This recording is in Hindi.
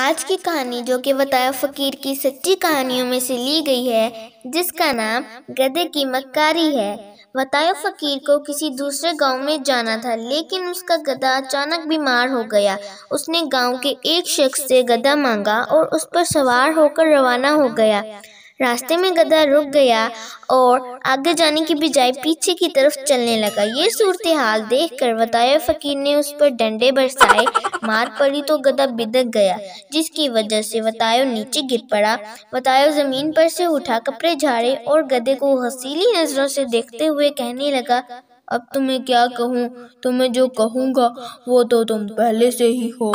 आज की कहानी जो कि बताया फकीर की सच्ची कहानियों में से ली गई है जिसका नाम गधे की मक्कारी है बताया फकीर को किसी दूसरे गांव में जाना था लेकिन उसका गधा अचानक बीमार हो गया उसने गांव के एक शख्स से गधा मांगा और उस पर सवार होकर रवाना हो गया रास्ते में गधा रुक गया और आगे जाने की बजाय पीछे की तरफ चलने लगा ये सूरत हाल देख कर बताया फ़कीर ने उस पर डंडे बरसाए मार पड़ी तो गधा बिदक गया जिसकी वजह से बतायो नीचे गिर पड़ा बतायो ज़मीन पर से उठा कपड़े झाड़े और गधे को हसीली नज़रों से देखते हुए कहने लगा अब तुम्हें क्या कहूँ तुम्हें जो कहूँगा वो तो तुम पहले से ही हो